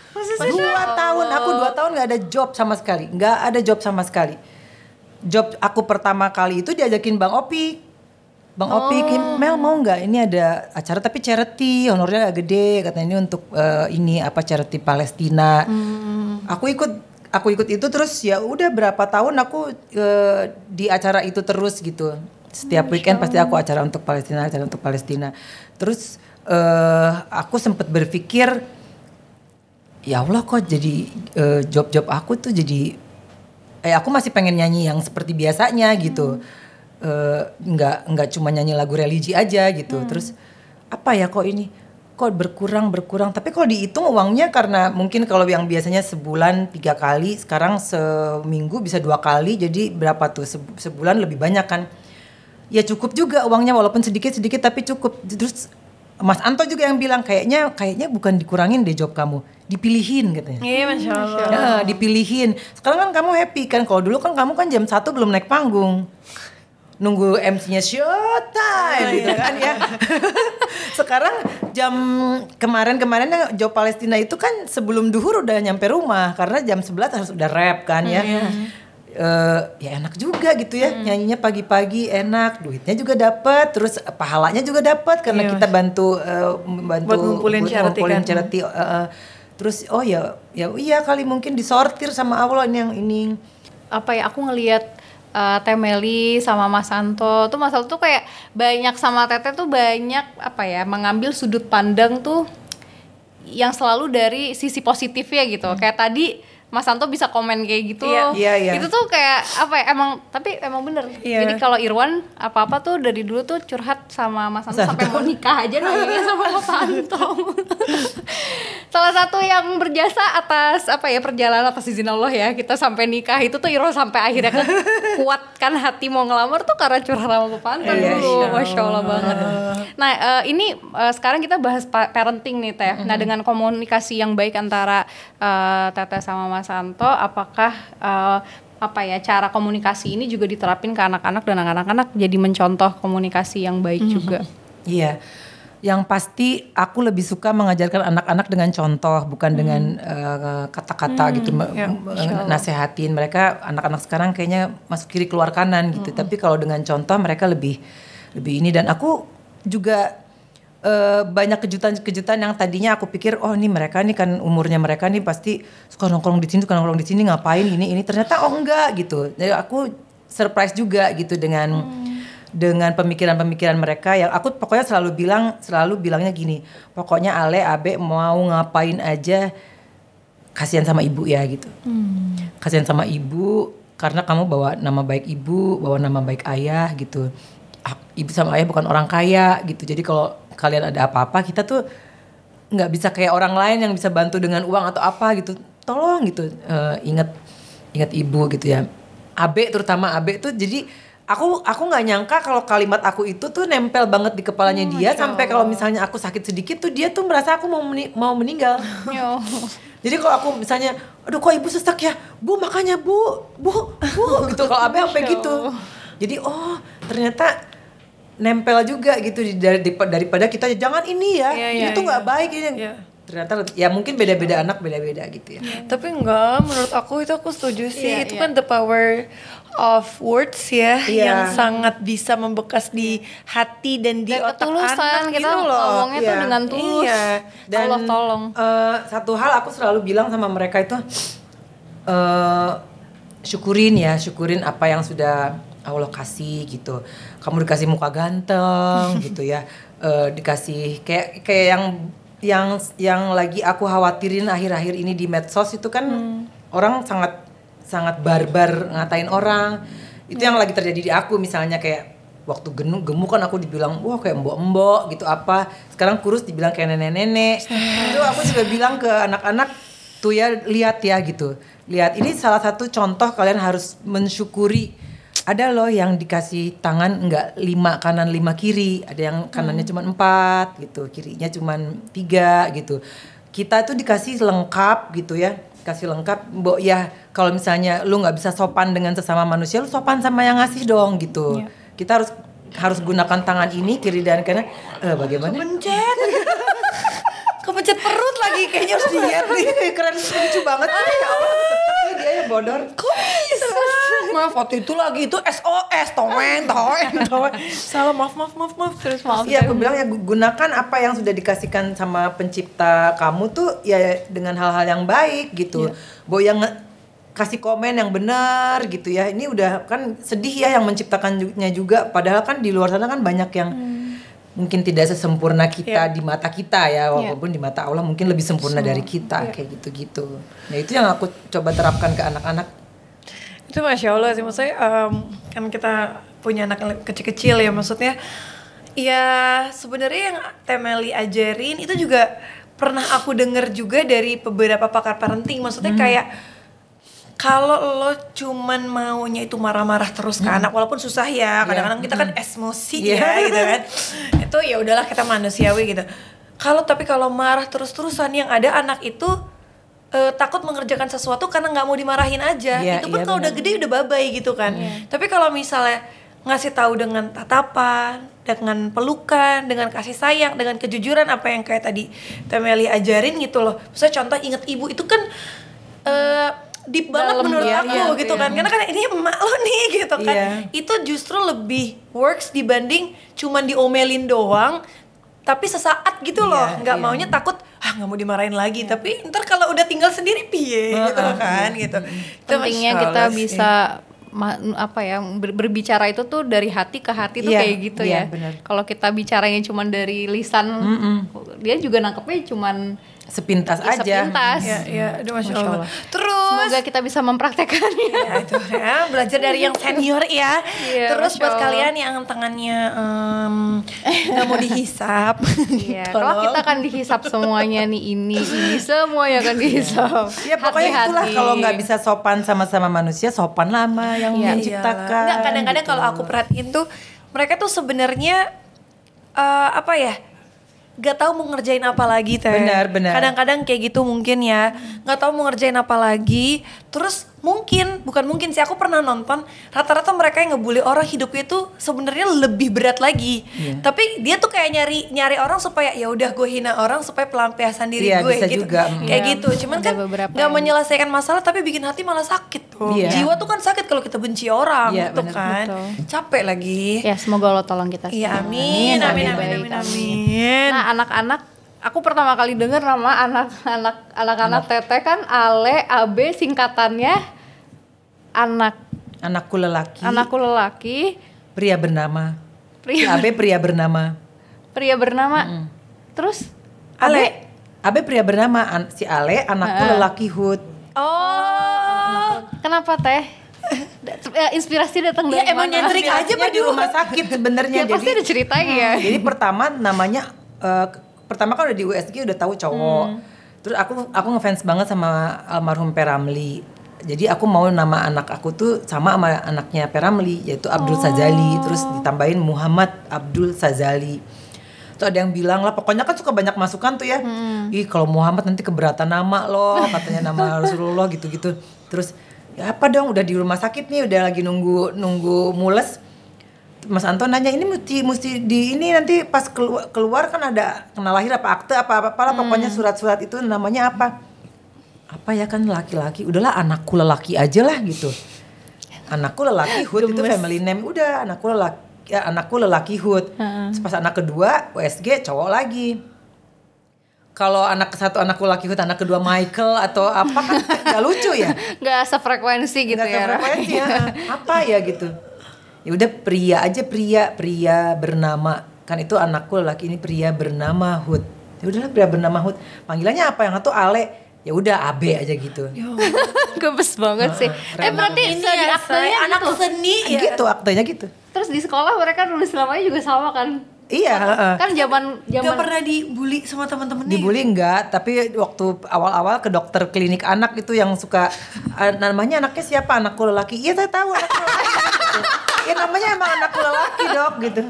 Maksudnya dua Allah. tahun, aku dua tahun gak ada job sama sekali. Gak ada job sama sekali. Job aku pertama kali itu diajakin Bang Opi. Bang oh. Opi, Mel mau nggak ini ada acara tapi charity, honornya gak gede, katanya ini untuk uh, ini apa charity Palestina. Hmm. Aku ikut aku ikut itu terus ya udah berapa tahun aku uh, di acara itu terus gitu setiap weekend pasti aku acara untuk Palestina acara untuk Palestina terus uh, aku sempat berpikir ya Allah kok jadi job eh, job-job aku tuh jadi eh aku masih pengen nyanyi yang seperti biasanya gitu. Hmm. Uh, nggak nggak cuma nyanyi lagu religi aja gitu. Hmm. Terus apa ya kok ini kok berkurang berkurang tapi kalau dihitung uangnya karena mungkin kalau yang biasanya sebulan tiga kali sekarang seminggu bisa dua kali jadi berapa tuh sebulan lebih banyak kan ya cukup juga uangnya walaupun sedikit sedikit tapi cukup terus Mas Anto juga yang bilang kayaknya kayaknya bukan dikurangin deh job kamu, dipilihin katanya. Iya, masya iya, Allah. Ya, dipilihin. Sekarang kan kamu happy kan? Kalau dulu kan kamu kan jam satu belum naik panggung nunggu MC-nya showtime iya, gitu iya. kan ya. Sekarang jam kemarin-kemarin job Palestina itu kan sebelum duhur udah nyampe rumah karena jam 11 harus udah rap kan ya. Mm, iya uh, ya enak juga gitu ya hmm. nyanyinya pagi-pagi enak duitnya juga dapat terus pahalanya juga dapat karena iya. kita bantu uh, eh, bantu buat ngumpulin charity, ngumpulin kan? uh, terus oh ya ya iya kali mungkin disortir sama Allah ini yang ini apa ya aku ngelihat uh, Temeli sama Mas Santo tuh Mas tuh kayak banyak sama Tete tuh banyak apa ya mengambil sudut pandang tuh yang selalu dari sisi positif ya gitu hmm. kayak tadi Mas Santo bisa komen kayak gitu. Iya, yeah. yeah, Itu tuh kayak apa ya? Emang tapi emang bener. Yeah. Jadi kalau Irwan apa-apa tuh dari dulu tuh curhat sama Mas Santo, sampai mau nikah aja nanya sama Mas Santo. Salah satu yang berjasa atas apa ya perjalanan atas izin Allah ya kita sampai nikah itu tuh Irwan sampai akhirnya kan kuatkan hati mau ngelamar tuh karena curhat sama Pak Panto yeah, dulu. Yeah. Masya Allah banget. Nah uh, ini uh, sekarang kita bahas parenting nih Teh. Mm -hmm. Nah dengan komunikasi yang baik antara uh, Teteh sama Mas Mas Santo, apakah uh, apa ya cara komunikasi ini juga diterapin ke anak-anak dan anak-anak jadi mencontoh komunikasi yang baik mm -hmm. juga? Iya. Yeah yang pasti aku lebih suka mengajarkan anak-anak dengan contoh bukan hmm. dengan kata eh, kata-kata hmm. gitu ya, nasehatin mereka anak-anak sekarang kayaknya masuk kiri keluar kanan gitu hmm. tapi kalau dengan contoh mereka lebih lebih ini dan aku juga uh, banyak kejutan-kejutan yang tadinya aku pikir oh ini mereka nih kan umurnya mereka nih pasti suka nongkrong di sini suka nongkrong di sini ngapain ini ini ternyata oh enggak gitu jadi aku surprise juga gitu dengan hmm. dengan pemikiran-pemikiran mereka yang aku pokoknya selalu bilang selalu bilangnya gini pokoknya Ale Abe mau ngapain aja kasihan sama ibu ya gitu hmm. kasihan sama ibu karena kamu bawa nama baik ibu bawa nama baik ayah gitu ah, ibu sama ayah bukan orang kaya gitu jadi kalau kalian ada apa-apa kita tuh nggak bisa kayak orang lain yang bisa bantu dengan uang atau apa gitu tolong gitu uh, eh, inget ingat ibu gitu ya Abe terutama Abe tuh jadi aku aku nggak nyangka kalau kalimat aku itu tuh nempel banget di kepalanya hmm, dia ya sampai kalau misalnya aku sakit sedikit tuh dia tuh merasa aku mau meni mau meninggal ya jadi kalau aku misalnya aduh kok ibu sesak ya bu makanya bu bu bu gitu kalau Abe sampai ya gitu jadi oh ternyata nempel juga gitu dari daripada kita jangan ini ya, yeah, yeah, itu iya. nggak yeah. baik ini. Yeah ternyata ya mungkin beda-beda anak beda-beda gitu ya. Yeah. Tapi enggak, menurut aku itu aku setuju sih. Yeah, itu yeah. kan the power of words ya yeah. yang sangat bisa membekas di iya. hati dan di dan otak anak kita gitu, gitu loh. ngomongnya yeah. tuh iya. dengan tulus. yeah. Dan Allah tolong. Uh, satu hal aku selalu bilang sama mereka itu uh, syukurin ya, syukurin apa yang sudah Allah kasih gitu kamu dikasih muka ganteng gitu ya e, dikasih kayak kayak yang yang yang lagi aku khawatirin akhir-akhir ini di medsos itu kan hmm. orang sangat sangat barbar ngatain orang itu yang hmm. lagi terjadi di aku misalnya kayak waktu gemuk gemuk kan aku dibilang wah kayak mbok-mbok gitu apa sekarang kurus dibilang kayak nenek-nenek itu aku juga bilang ke anak-anak tuh ya lihat ya gitu lihat ini salah satu contoh kalian harus mensyukuri ada loh yang dikasih tangan enggak lima kanan lima kiri ada yang kanannya hmm. cuma empat gitu kirinya cuma tiga gitu kita itu dikasih lengkap gitu ya kasih lengkap bo ya kalau misalnya lu nggak bisa sopan dengan sesama manusia lu sopan sama yang ngasih dong gitu yeah. kita harus harus gunakan tangan ini kiri dan kanan eh, bagaimana Kepencet? kepencet perut lagi kayaknya harus diet keren lucu banget ya Allah dia yang bodor kok maaf waktu itu lagi itu SOS toen toen toen salah maaf maaf maaf maaf terus maaf iya aku bilang ya gunakan apa yang sudah dikasihkan sama pencipta kamu tuh ya dengan hal-hal yang baik gitu yeah. Iya. Bo yang kasih komen yang benar gitu ya ini udah kan sedih ya yang menciptakannya juga padahal kan di luar sana kan banyak yang hmm mungkin tidak sesempurna kita yeah. di mata kita ya iya. walaupun yeah. di mata Allah mungkin lebih sempurna Semua. dari kita yeah. kayak gitu-gitu. Nah itu yang aku coba terapkan ke anak-anak itu Masya Allah sih, maksudnya um, kan kita punya anak kecil-kecil ya, maksudnya ya sebenarnya yang Temeli ajarin itu juga pernah aku dengar juga dari beberapa pakar parenting, maksudnya hmm. kayak kalau lo cuman maunya itu marah-marah terus ke hmm. anak walaupun susah ya iya. kadang-kadang kita kan hmm. emosi yeah. ya gitu kan itu ya udahlah kita manusiawi gitu kalau tapi kalau marah terus-terusan yang ada anak itu uh, takut mengerjakan sesuatu karena nggak mau dimarahin aja yeah, itu pun yeah, kalau udah gede udah babai gitu kan yeah. tapi kalau misalnya ngasih tahu dengan tatapan dengan pelukan, dengan kasih sayang, dengan kejujuran apa yang kayak tadi Temeli ajarin gitu loh. Misalnya contoh inget ibu itu kan uh, deep banget menurut dia, ya, aku iya, gitu iya. kan karena kan ini emak lo nih gitu kan Yeah. itu justru lebih works dibanding cuman diomelin doang tapi sesaat gitu loh iya, nggak yeah, yeah. maunya takut ah nggak mau dimarahin lagi yeah. tapi ntar kalau udah tinggal sendiri piye uh, gitu kan uh, gitu pentingnya kita bisa ma apa ya ber berbicara itu tuh dari hati ke hati tuh yeah, kayak gitu yeah, ya kalau kita bicaranya cuman dari lisan mm -mm. dia juga nangkepnya cuman sepintas ya, aja. Sepintas. Ya, ya, aduh, masya, masya Allah. Terus semoga kita bisa mempraktekannya. Ya, itu ya, belajar dari yang senior ya. ya Terus buat kalian yang tangannya um, nggak mau dihisap. Iya. Kalau kita akan dihisap semuanya nih ini ini yang akan iya. dihisap. Ya pokoknya Hati-hati. itulah kalau nggak bisa sopan sama-sama manusia sopan lama yang ya, menciptakan. Enggak, kadang-kadang gitu. kalau aku perhatiin tuh mereka tuh sebenarnya uh, apa ya? gak tahu mau ngerjain apa lagi teh. Benar benar. Kadang-kadang kayak gitu mungkin ya, nggak tahu mau ngerjain apa lagi, terus mungkin bukan mungkin sih aku pernah nonton rata-rata mereka yang ngebully orang hidupnya itu sebenarnya lebih berat lagi yeah. tapi dia tuh kayak nyari nyari orang supaya ya udah gue hina orang supaya pelampiasan diri yeah, gue bisa gitu juga. kayak yeah. gitu cuman kan nggak menyelesaikan masalah tapi bikin hati malah sakit oh. yeah. jiwa tuh kan sakit kalau kita benci orang yeah, gitu bener, kan betul. capek lagi ya yeah, semoga lo tolong kita yeah, iya, amin amin amin amin, amin, amin, amin. nah anak-anak aku pertama kali dengar nama anak-anak anak-anak teteh kan Ale AB singkatannya anak anakku lelaki anakku lelaki pria bernama pria AB pria bernama pria bernama mm terus Ale AB, pria bernama An si Ale anakku uh. lelaki hood oh, kenapa teh eh, inspirasi datang iya, dari ya, emang nyentrik aja di rumah sakit sebenarnya ya, jadi pasti ada ceritanya ya jadi pertama namanya uh, pertama kan udah di USG udah tahu cowok. Hmm. Terus aku aku ngefans banget sama almarhum Peramli. Jadi aku mau nama anak aku tuh sama sama anaknya Peramli yaitu Abdul oh. Sazali terus ditambahin Muhammad Abdul Sajali Tuh ada yang bilang lah pokoknya kan suka banyak masukan tuh ya. Hmm. Ih kalau Muhammad nanti keberatan nama loh katanya nama Rasulullah gitu-gitu. Terus ya apa dong udah di rumah sakit nih udah lagi nunggu nunggu mules Mas Anton nanya ini mesti mesti di ini nanti pas keluar, keluar kan ada kenal lahir apa akte apa apa, apa lah hmm. pokoknya surat-surat itu namanya apa apa ya kan laki-laki udahlah anakku lelaki aja lah gitu anakku lelaki hood itu family name udah anakku lelaki ya, anakku lelaki hood Hmm. pas anak kedua USG cowok lagi kalau anak satu anakku laki hood anak kedua Michael atau apa kan nggak lucu ya nggak sefrekuensi gitu gak ya sefrekuensi ya apa ya gitu ya udah pria aja pria pria bernama kan itu anakku laki ini pria bernama Hud ya udahlah pria bernama Hud panggilannya apa yang satu Ale ya udah AB aja gitu. Ya Gemes banget sih. Nah, eh berarti ini ya, aktenya gitu. anak gitu. seni ya. Gitu aktenya gitu. Terus di sekolah mereka nulis namanya juga sama kan? Iya, kan zaman zaman Gak pernah dibully sama teman-teman Dibully gitu. enggak, tapi waktu awal-awal ke dokter klinik anak itu yang suka eh, namanya anaknya siapa? Anakku lelaki. Iya, saya tahu anakku lelaki. ya namanya emang anak lelaki dok gitu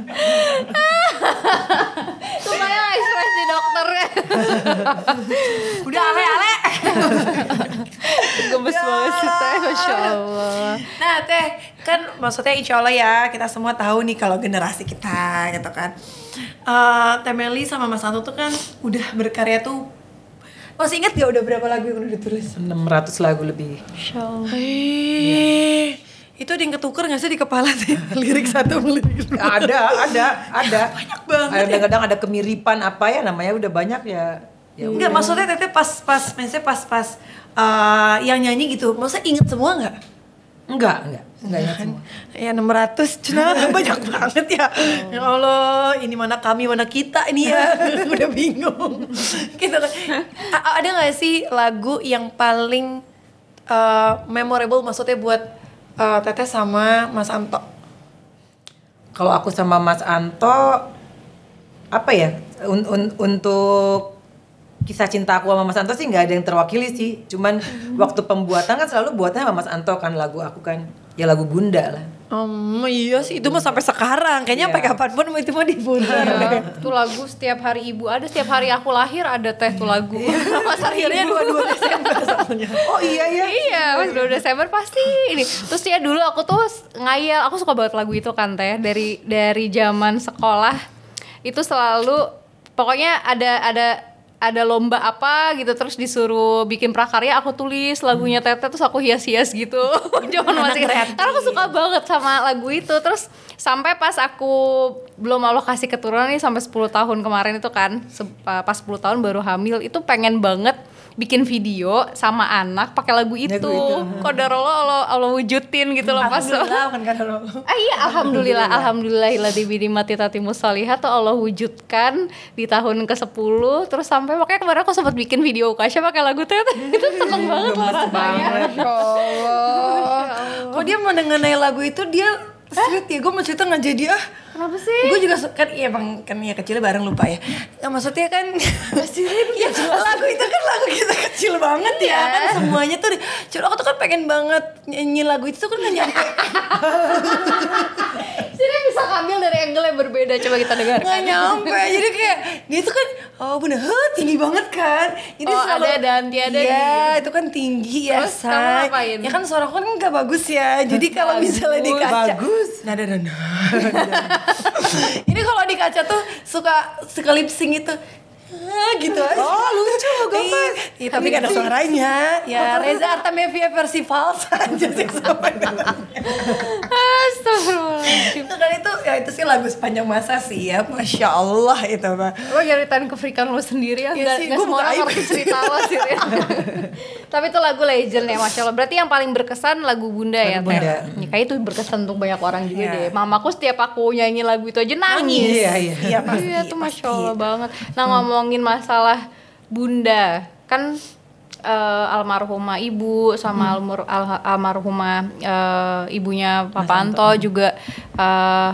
lumayan ekspresi dokternya udah ale ale gemes ya banget sih teh masya nah teh kan maksudnya insya allah ya kita semua tahu nih kalau generasi kita gitu kan uh, eh, Temeli sama Mas Anto tuh kan udah berkarya tuh masih inget gak udah berapa lagu yang udah ditulis? 600 lagu lebih. Insya Allah itu ada yang ketuker nggak sih di kepala sih lirik satu lirik dua. ada ada ada banyak banget ya. kadang-kadang ya. ada kemiripan apa ya namanya udah banyak ya ya nggak maksudnya tete pas pas maksudnya pas pas uh, yang nyanyi gitu maksudnya inget semua nggak Enggak, enggak, enggak ingat semua. Ya 600 cina banyak banget ya. Oh. Ya Allah, ini mana kami, mana kita ini ya. Udah bingung. gitu kan. ada nggak sih lagu yang paling uh, memorable maksudnya buat uh, Teteh sama Mas Anto? Kalau aku sama Mas Anto, apa ya? Un un untuk kisah cinta aku sama Mas Anto sih nggak ada yang terwakili sih. Cuman mhm. waktu pembuatan kan selalu buatnya sama Mas Anto kan lagu aku kan. Ya lagu Bunda lah. Um, iya sih itu mah sampai sekarang kayaknya yeah. sampai iya. kapanpun itu mah dibunuh. Iya, yeah. Itu lagu setiap hari ibu ada setiap hari aku lahir ada teh tuh lagu. Iya. Mas akhirnya dua-dua Desember Oh iya iya. Iya, Mas dua Desember pasti ini. Terus ya dulu aku tuh ngayal, aku suka banget lagu itu kan teh dari dari zaman sekolah itu selalu pokoknya ada ada ada lomba apa gitu terus disuruh bikin prakarya aku tulis lagunya hmm. Tete terus aku hias-hias gitu zaman masih karena aku suka banget sama lagu itu terus sampai pas aku belum alokasi keturunan nih sampai 10 tahun kemarin itu kan pas 10 tahun baru hamil itu pengen banget bikin video sama anak pakai lagu itu, itu. kodar lo allah allah wujudin gitu loh pas kan ah iya alhamdulillah alhamdulillah ilati mati tati musalihah tuh Allah wujudkan di tahun ke 10 terus sampai makanya kemarin aku sempat bikin video Kasya pakai lagu itu itu hmm, seneng banget lah banget ya kok dia mengenai lagu itu dia sweet ya, gue mau cerita nggak jadi ah Kenapa sih? Gue juga suka, kan iya bang, kan ya kecilnya bareng lupa ya. ya maksudnya kan, ya, lagu itu kan lagu kita kecil banget ya, ya kan semuanya tuh. Cuma aku tuh kan pengen banget nyanyi lagu itu tuh kan gak nyampe. jadi bisa ambil dari angle yang berbeda coba kita dengarkan. Gak nyampe, jadi kayak dia tuh kan, oh bener, huh, tinggi banget kan. Jadi oh selalu, ada dan tiada. Iya, itu kan tinggi ya. Terus say. kamu ngapain? Ya kan suara aku kan gak bagus ya. Jadi kalau misalnya dikaca. Bagus. Nada nada. ini kalau di kaca tuh suka suka itu Ah, gitu aja. Oh lucu, kok, iya, iya, tapi gak ada suaranya. Ya oh. Reza Artamevi versi fals aja sih sebenarnya. Astagfirullahaladzim. Dan itu ya itu sih lagu sepanjang masa sih ya. Masya Allah itu mah. Lo nyeritain kefrikan lo sendiri ya. Iya gak, sih, gue semua orang ngerti cerita lo sih. Ya. tapi itu lagu legend ya Masya Allah. Berarti yang paling berkesan lagu Bunda ya, lagu ya. Bunda. Ya, kayak itu berkesan untuk banyak orang juga ya. deh. Mamaku setiap aku nyanyi lagu itu aja nangis. Iya, iya. Iya, pasti. Iya, itu Masya Allah banget. Nah ngomong ngomongin masalah bunda kan uh, almarhumah ibu sama hmm. almur, al, almarhumah uh, ibunya Papa Mas Anto, hmm. juga uh,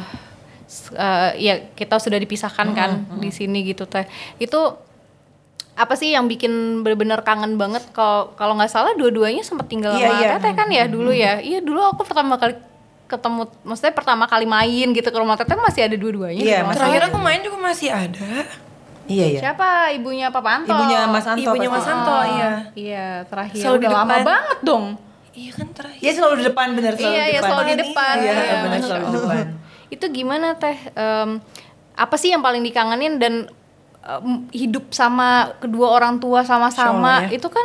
uh, ya kita sudah dipisahkan hmm, kan hmm. di hmm. sini gitu teh itu apa sih yang bikin benar-benar kangen banget kalau kalau nggak salah dua-duanya sempat tinggal iya, sama yeah. teteh kan ya hmm, dulu ya iya dulu aku pertama kali ketemu maksudnya pertama kali main gitu ke rumah teteh masih ada dua-duanya yeah, gitu, terakhir aku main juga masih ada Iya, iya. Siapa ibunya Papa Anto? Ibunya Mas Anto. Ibunya Mas Anto, oh, iya. Iya, terakhir. Selalu Udah lama banget dong. Iya kan terakhir. Iya selalu di depan benar selalu iya, di iya, depan. Iya, selalu di depan. Iya, iya, iya benar selalu di depan. Itu gimana Teh? Um, apa sih yang paling dikangenin dan um, hidup sama kedua orang tua sama-sama ya. itu kan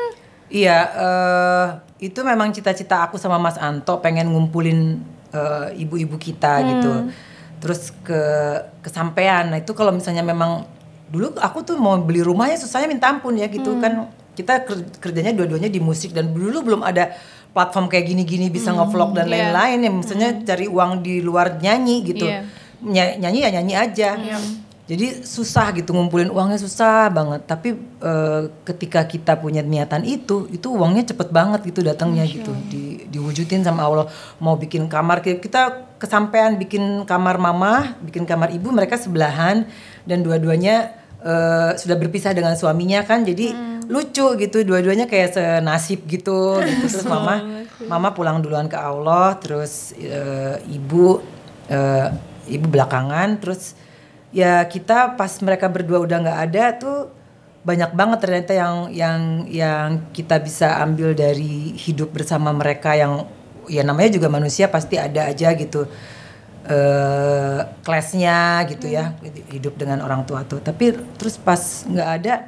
Iya, uh, itu memang cita-cita aku sama Mas Anto pengen ngumpulin eh, ibu-ibu uh, ibu -ibu kita gitu. hmm. gitu. Terus ke kesampaian. Nah, itu kalau misalnya memang dulu aku tuh mau beli rumahnya susahnya minta ampun ya gitu kan. hmm. kan kita kerjanya dua-duanya di musik dan dulu belum ada platform kayak gini-gini bisa hmm, ngevlog dan iya. lain-lain yeah. ya misalnya hmm. cari uang di luar nyanyi gitu yeah. Ny nyanyi ya nyanyi aja yeah. Hmm. jadi susah gitu ngumpulin uangnya susah banget tapi uh, ketika kita punya niatan itu itu uangnya cepet banget gitu datangnya sure. Hmm, gitu iya, iya. di, diwujudin sama Allah mau bikin kamar kita kesampaian bikin kamar mama bikin kamar ibu mereka sebelahan dan dua-duanya uh, sudah berpisah dengan suaminya kan jadi hmm. lucu gitu dua-duanya kayak senasib gitu gitu terus mama mama pulang duluan ke Allah terus uh, ibu uh, ibu belakangan terus ya kita pas mereka berdua udah nggak ada tuh banyak banget ternyata yang yang yang kita bisa ambil dari hidup bersama mereka yang ya namanya juga manusia pasti ada aja gitu Eh, kelasnya gitu ya hidup dengan orang tua tuh tapi terus pas nggak ada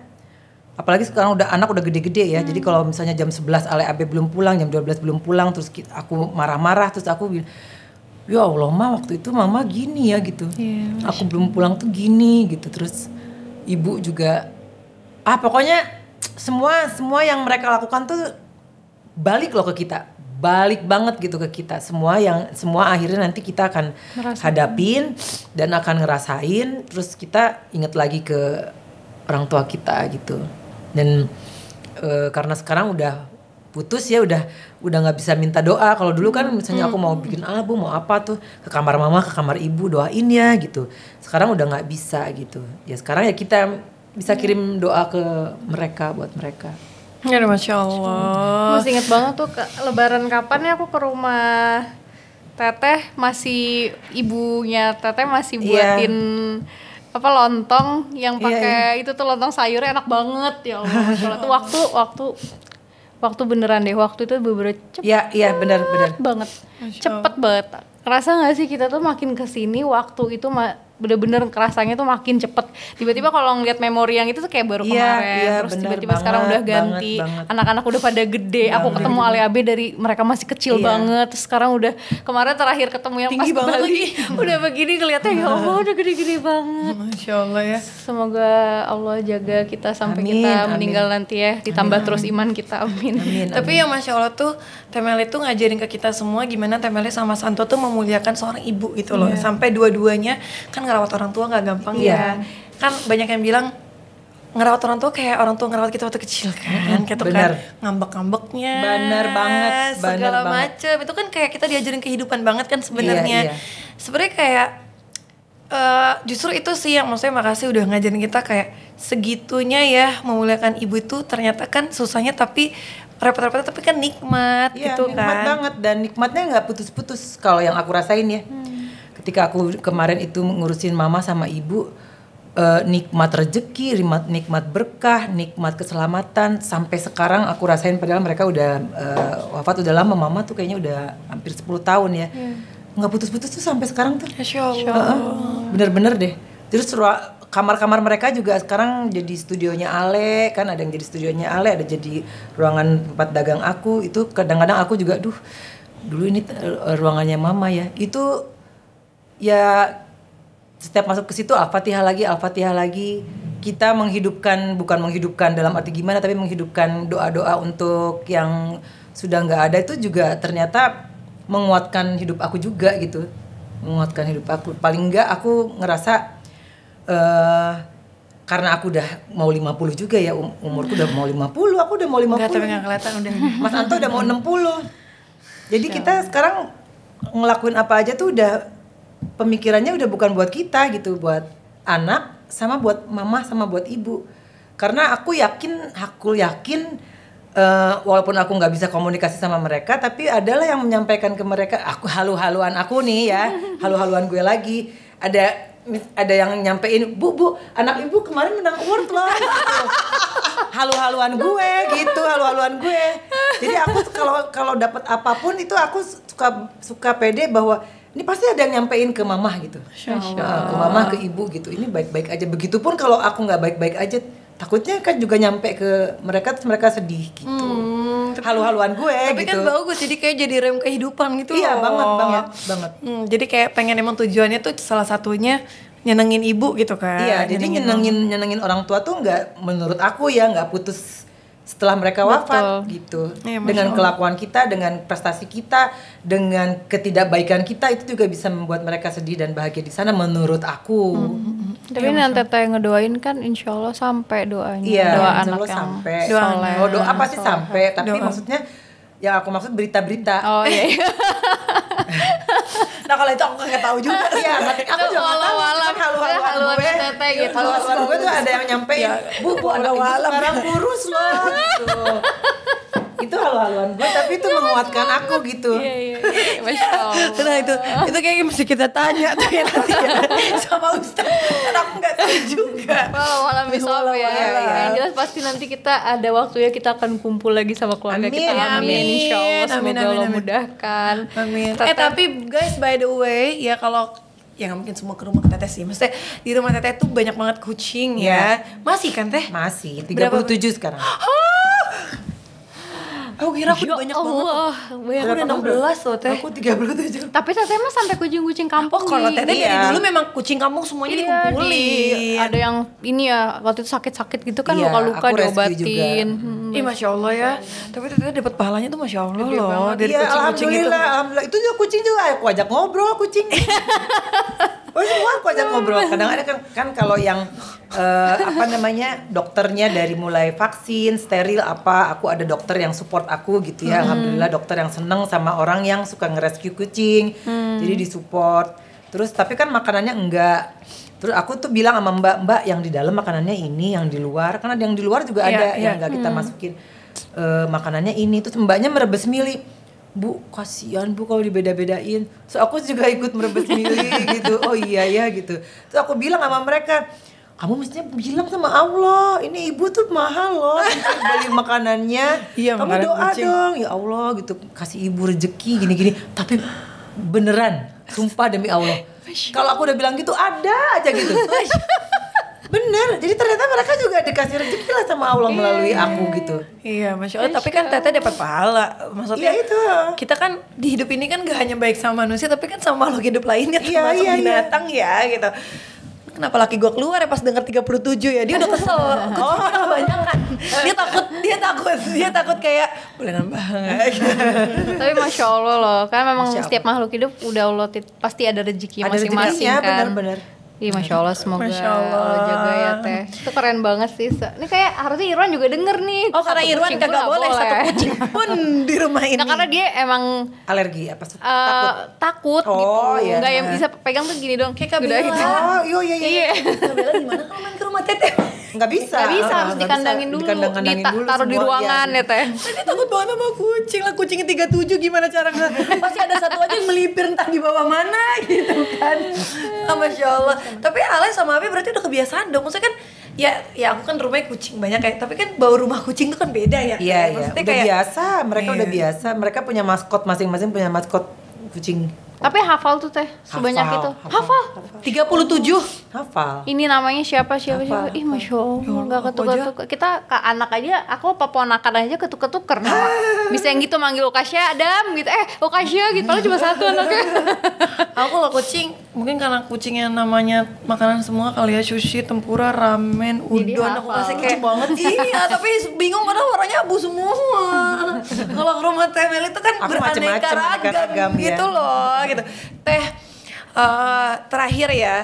apalagi sekarang udah anak udah gede-gede ya hmm. jadi kalau misalnya jam 11 ale abe belum pulang jam 12 belum pulang terus aku marah-marah terus aku ya Allah ma waktu itu mama gini ya gitu yeah, iya, aku belum pulang tuh gini gitu terus ibu juga ah pokoknya semua semua yang mereka lakukan tuh balik loh ke kita balik banget gitu ke kita semua yang semua akhirnya nanti kita akan Ngerasain. hadapin dan akan ngerasain terus kita inget lagi ke orang tua kita gitu dan e, karena sekarang udah putus ya udah udah nggak bisa minta doa kalau dulu kan misalnya aku mau bikin album mau apa tuh ke kamar mama ke kamar ibu doain ya gitu sekarang udah nggak bisa gitu ya sekarang ya kita bisa iya. kirim doa ke mereka buat mereka Ya, Masya Allah. Masih inget banget tuh ke, lebaran kapan ya aku ke rumah Teteh masih ibunya Teteh masih iya. buatin yeah. apa lontong yang iya, pakai yeah, yeah. itu tuh lontong sayurnya enak banget ya Allah. Kalau itu waktu waktu waktu beneran deh waktu itu beberapa bener cepet ya, ya, bener, bener. banget cepet banget rasa nggak sih kita tuh makin kesini waktu itu ma bener-bener kerasanya tuh makin cepet tiba-tiba kalau ngeliat memori yang itu tuh kayak baru yeah, kemarin yeah, terus tiba-tiba sekarang udah ganti anak-anak udah pada gede banget. Iya, aku ketemu Ali Abe dari mereka masih kecil yeah. banget terus sekarang udah kemarin terakhir ketemu yang Tinggi pas udah begini kelihatnya ya Allah udah gede-gede banget Masya Allah ya semoga Allah jaga kita sampai amin, kita meninggal amin. nanti ya ditambah amin. terus iman kita amin, amin, amin. tapi yang Masya Allah tuh temele itu ngajarin ke kita semua gimana temele sama Santo tuh memuliakan seorang ibu gitu loh yeah. sampai dua-duanya kan ngerawat orang tua nggak gampang yeah. ya. Kan banyak yang bilang ngerawat orang tua kayak orang tua ngerawat kita waktu kecil kan, gitu tuh kan ngambek-ngambeknya, benar banget, bener segala macem itu kan kayak kita diajarin kehidupan banget kan sebenarnya, yeah, yeah. sebenarnya kayak uh, justru itu sih yang maksudnya makasih udah ngajarin kita kayak segitunya ya memuliakan ibu itu ternyata kan susahnya tapi repot repot tapi kan nikmat ya, gitu nikmat kan. Nikmat banget dan nikmatnya nggak putus-putus kalau yang aku rasain ya. Hmm ketika aku kemarin itu ngurusin mama sama ibu eh, nikmat rejeki, nikmat berkah, nikmat keselamatan sampai sekarang aku rasain padahal mereka udah eh, wafat udah lama mama tuh kayaknya udah hampir 10 tahun ya. Yeah. Hmm. nggak putus-putus tuh sampai sekarang tuh. Bener-bener deh. Terus kamar-kamar mereka juga sekarang jadi studionya Ale kan ada yang jadi studionya Ale ada jadi ruangan tempat dagang aku itu kadang-kadang aku juga duh dulu ini eh, ruangannya mama ya itu ya setiap masuk ke situ Al-Fatihah lagi, Al-Fatihah lagi. Kita menghidupkan bukan menghidupkan dalam arti gimana tapi menghidupkan doa-doa untuk yang sudah nggak ada itu juga ternyata menguatkan hidup aku juga gitu. Menguatkan hidup aku. Paling nggak aku ngerasa uh, karena aku udah mau 50 juga ya um, umurku udah mau 50, aku udah mau 50. Enggak, tapi gak kelihatan udah. Mas Anto udah mau 60. Jadi kita sekarang ngelakuin apa aja tuh udah pemikirannya udah bukan buat kita gitu buat anak sama buat mama sama buat ibu karena aku yakin aku yakin uh, walaupun aku nggak bisa komunikasi sama mereka tapi adalah yang menyampaikan ke mereka aku halu-haluan aku nih ya halu-haluan gue lagi ada ada yang nyampein bu bu anak ibu kemarin menang award loh gitu. halu-haluan gue gitu halu-haluan gue jadi aku kalau kalau dapat apapun itu aku suka suka pede bahwa ini pasti ada yang nyampein ke mamah gitu uh, ke mamah ke ibu gitu ini baik-baik aja begitupun kalau aku nggak baik-baik aja takutnya kan juga nyampe ke mereka terus mereka sedih gitu hmm, halu-haluan gue tapi kan gitu. kan bagus jadi kayak jadi rem kehidupan gitu iya loh. banget banget banget hmm, jadi kayak pengen emang tujuannya tuh salah satunya nyenengin ibu gitu kan iya jadi nyenengin nyenengin orang tua tuh nggak menurut aku ya nggak putus setelah mereka wafat Betul. gitu ya, dengan kelakuan kita dengan prestasi kita dengan ketidakbaikan kita itu juga bisa membuat mereka sedih dan bahagia di sana menurut aku hmm. tapi ya, nanti teteh ngedoain kan insya Allah sampai doanya ya, doa anak yang sampai. doa apa oh doa sampai tapi doa. maksudnya yang aku maksud berita-berita. Oh iya. iya. nah kalau itu aku nggak tahu juga sih. Ya, aku juga nggak tahu. walau halu halu iya, halu gue. Tete, iya, gitu. Halu-haluan gue tuh ada yang nyampe. Ya, bu, bu, ada walau. Sekarang kurus loh. Gitu. itu halu-haluan gue tapi itu ya, menguatkan aku gitu iya, iya, iya. nah itu itu kayaknya mesti kita tanya tuh ya nanti ya sama Ustaz kan aku gak tahu juga walau walau besok ya, iya, yang jelas pasti nanti kita ada waktunya kita akan kumpul lagi sama keluarga kita amin, amin. insya Allah semoga amin, amin. eh tapi guys by the way ya kalau ya gak mungkin semua ke rumah teteh sih maksudnya di rumah teteh tuh banyak banget kucing ya, ya. masih kan teh masih 37 Berapa? sekarang Aku kira aku ya banyak Allah, banget. Banyak aku udah 16 loh teh. Aku 13 Tapi teteh mah sampai kucing-kucing kampung. Oh, kalau teteh dari iya. dulu memang kucing kampung semuanya iya, dikumpulin. Di, ada yang ini ya waktu itu sakit-sakit gitu kan iya, luka-luka iya, diobatin. Hmm. Ih masya Allah ya. Tapi teteh dapat pahalanya tuh masya Allah Gede loh banget. dari iya, kucing-kucing alhamdulillah, itu. Alhamdulillah. Itu juga kucing juga aku ajak ngobrol kucing. Oh semua aku ajak ngobrol. Kadang-kadang kan, kan kalau yang uh, apa namanya dokternya dari mulai vaksin steril apa aku ada dokter yang support aku gitu ya hmm. alhamdulillah dokter yang seneng sama orang yang suka ngerescue kucing hmm. jadi disupport terus tapi kan makanannya enggak terus aku tuh bilang sama mbak mbak yang di dalam makanannya ini yang di luar karena yang di luar juga yeah, ada yeah. yang enggak kita hmm. masukin uh, makanannya ini terus mbaknya merebes milih bu kasihan bu kalau dibeda-bedain so aku juga ikut merebes milih gitu oh iya ya gitu terus aku bilang sama mereka kamu mestinya bilang sama Allah ini ibu tuh mahal loh beli makanannya iya, kamu makanan doa kucing. dong ya Allah gitu kasih ibu rezeki gini-gini tapi beneran sumpah demi Allah kalau aku udah bilang gitu ada aja gitu Bener, jadi ternyata mereka juga dikasih rezeki lah sama Allah iya. melalui yeah. aku gitu. Iya, masya Allah. tapi kan teteh dapat pahala. Maksudnya iya, itu. kita kan di hidup ini kan gak hanya baik sama manusia, tapi kan sama makhluk hidup lainnya iya, termasuk iya, iya, binatang iya. ya gitu kenapa laki gue keluar ya pas denger 37 ya dia udah kesel oh banyak kebanyakan eh. dia takut dia takut dia takut kayak boleh nambah tapi masya allah loh kan memang setiap makhluk hidup udah allah pasti ada rezeki masing-masing kan bener -bener. Iya masya Allah semoga masya Allah. Allah jaga ya teh. Itu keren banget sih. Ini kayak harusnya Irwan juga denger nih. Oh karena Irwan kagak boleh, boleh satu kucing pun di rumah nah, ini. Nah, karena dia emang alergi apa sih? Uh, takut. takut gitu. oh, gitu. Iya. Enggak yang bisa pegang tuh gini dong. Kayak Kabila. Gitu. Oh iya iya iya. iya. Kabila gimana kalau main ke rumah teteh? nggak bisa nggak bisa ah, harus dikandangin dulu dikandangin dulu taruh di ruangan ya, teh tadi takut banget sama kucing lah kucingnya tiga tujuh gimana cara nggak pasti ada satu aja yang melipir entah di bawah mana gitu kan ah, masya allah tapi Ale sama Abi berarti udah kebiasaan dong maksudnya kan ya ya aku kan rumahnya kucing banyak kayak tapi kan bau rumah kucing itu kan beda ya iya iya udah kayak, biasa mereka iya. udah biasa mereka punya maskot masing-masing punya maskot kucing tapi hafal tuh teh sebanyak hafal, itu. Hafal. Tiga puluh tujuh. Hafal. Ini namanya siapa siapa hafal. siapa? Ih masya allah ya nggak ketuk ketuk. Kita ke anak aja, aku ponakan aja ketuk ketuker karena. Bisa yang gitu manggil Ukasya Adam gitu. Eh Ukasya gitu. Paling cuma satu anaknya. aku kalau kucing mungkin karena kucingnya namanya makanan semua kali ya sushi, tempura, ramen, udon. Aku kasih kayak banget. iya tapi bingung karena warnanya abu semua. kalau rumah Teh itu kan beraneka ragam, ya. gitu loh gitu. Teh uh, terakhir ya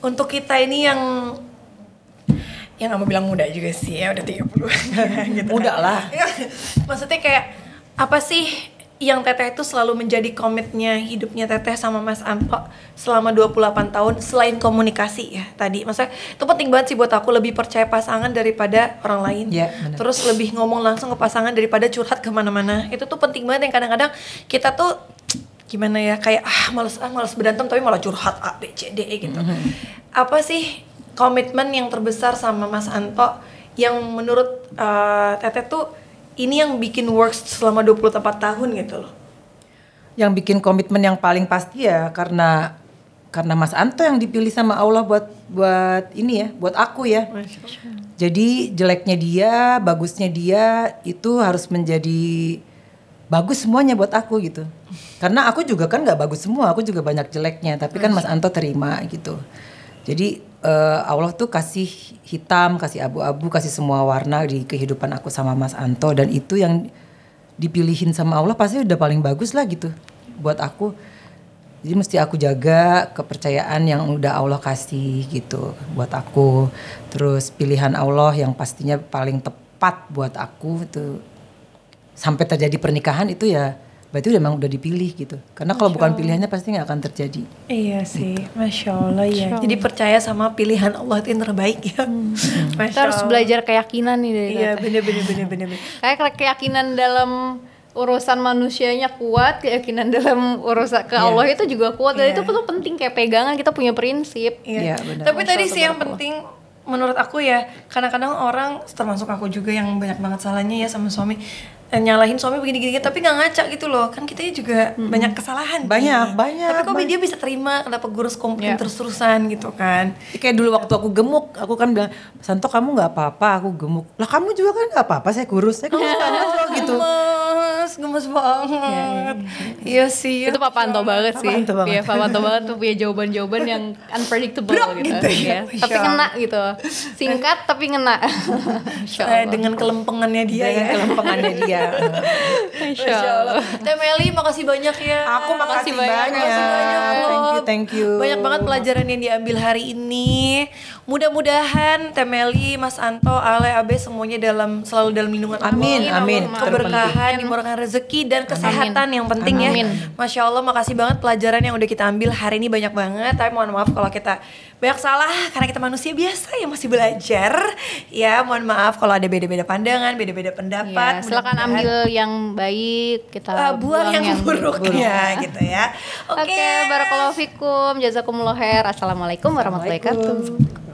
untuk kita ini yang yang nggak mau bilang muda juga sih ya udah 30 gitu. Muda lah. Iya. Maksudnya kayak apa sih yang Teteh itu selalu menjadi komitnya hidupnya Teteh sama Mas Anto selama 28 tahun selain komunikasi ya tadi. Maksudnya itu penting banget sih buat aku lebih percaya pasangan daripada orang lain. Yeah, iya, Terus lebih ngomong langsung ke pasangan daripada curhat kemana-mana. Itu tuh penting banget yang kadang-kadang kita tuh gimana ya kayak ah males ah males berantem tapi malah curhat A B C D E gitu. Mm -hmm. Apa sih komitmen yang terbesar sama Mas Anto yang menurut uh, eh, Tete tuh ini yang bikin works selama 24 tahun gitu loh. Yang bikin komitmen yang paling pasti ya karena karena Mas Anto yang dipilih sama Allah buat buat ini ya, buat aku ya. Jadi jeleknya dia, bagusnya dia itu harus menjadi bagus semuanya buat aku gitu karena aku juga kan nggak bagus semua aku juga banyak jeleknya tapi kan Mas Anto terima gitu jadi uh, Allah tuh kasih hitam kasih abu-abu kasih semua warna di kehidupan aku sama Mas Anto dan itu yang dipilihin sama Allah pasti udah paling bagus lah gitu buat aku jadi mesti aku jaga kepercayaan yang udah Allah kasih gitu buat aku terus pilihan Allah yang pastinya paling tepat buat aku itu sampai terjadi pernikahan itu ya berarti udah memang udah dipilih gitu karena kalau bukan pilihannya pasti nggak akan terjadi iya sih gitu. masya allah ya jadi percaya sama pilihan allah itu yang terbaik ya hmm. kita harus belajar keyakinan nih dari iya bener bener bener bener, kayak keyakinan dalam urusan manusianya kuat, keyakinan dalam urusan ke yeah. Allah itu juga kuat. Dan iya. itu tuh penting kayak pegangan kita punya prinsip. Iya, yeah. Iya, yeah, Tapi masya tadi sih yang penting menurut aku ya kadang-kadang orang termasuk aku juga yang banyak banget salahnya ya sama suami eh, nyalahin suami begini-gini tapi nggak ngaca gitu loh kan kita juga hmm. banyak kesalahan banyak banyak tapi kok dia bisa terima kenapa gurus harus komplain yeah. terus-terusan gitu kan kayak dulu waktu aku gemuk aku kan bilang Santo kamu nggak apa-apa aku gemuk lah kamu juga kan nggak apa-apa saya kurus saya kurus banget loh gitu gemes banget Iya yeah, yeah. iya sih iya. itu Pak papanto banget sih papanto banget. Iya, Pak Panto banget tuh punya jawaban jawaban yang unpredictable Bro, gitu, gitu ya. ya. tapi kena gitu singkat tapi kena. Eh, Saya dengan kelempengannya dia dengan ya kelempengannya dia Insya Allah. Teh Meli makasih banyak ya aku makasih, makasih banyak, banyak. Makasih banyak thank you thank you banyak banget pelajaran yang diambil hari ini mudah-mudahan Teh Meli Mas Anto Ale Abe semuanya dalam selalu dalam lindungan Allah amin amin keberkahan dimurahkan rezeki dan kesehatan Amin. yang penting ya. Amin. ya. Masya Allah, makasih banget pelajaran yang udah kita ambil hari ini banyak banget. Tapi mohon maaf kalau kita banyak salah karena kita manusia biasa yang masih belajar. Ya, mohon maaf kalau ada beda-beda pandangan, beda-beda pendapat. Ya, silakan ambil yang baik, kita uh, buang, buang yang, yang buruknya buruk. gitu ya. Oke, okay. okay, barakallahu fikum, jazakumullah khair. Assalamualaikum warahmatullahi wabarakatuh.